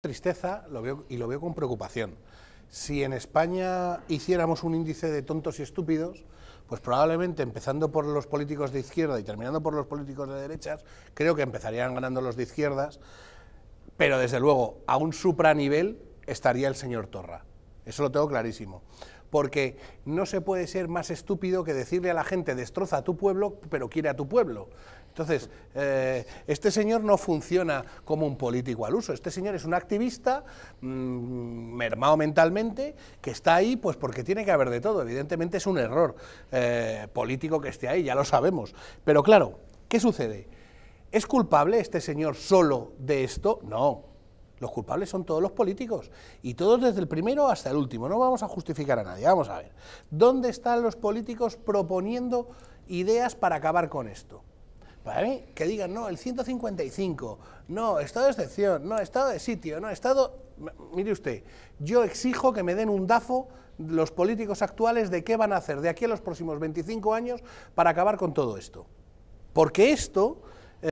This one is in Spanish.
tristeza lo veo, y lo veo con preocupación. Si en España hiciéramos un índice de tontos y estúpidos, pues probablemente empezando por los políticos de izquierda y terminando por los políticos de derechas, creo que empezarían ganando los de izquierdas, pero desde luego a un supranivel estaría el señor Torra. Eso lo tengo clarísimo. Porque no se puede ser más estúpido que decirle a la gente destroza a tu pueblo, pero quiere a tu pueblo. Entonces, eh, este señor no funciona como un político al uso. Este señor es un activista mm, mermado mentalmente que está ahí pues porque tiene que haber de todo. Evidentemente es un error eh, político que esté ahí, ya lo sabemos. Pero claro, ¿qué sucede? ¿Es culpable este señor solo de esto? No. Los culpables son todos los políticos y todos desde el primero hasta el último. No vamos a justificar a nadie. Vamos a ver. ¿Dónde están los políticos proponiendo ideas para acabar con esto? Para mí, que digan, no, el 155, no, estado de excepción, no, estado de sitio, no, estado... Mire usted, yo exijo que me den un DAFO los políticos actuales de qué van a hacer de aquí a los próximos 25 años para acabar con todo esto. Porque esto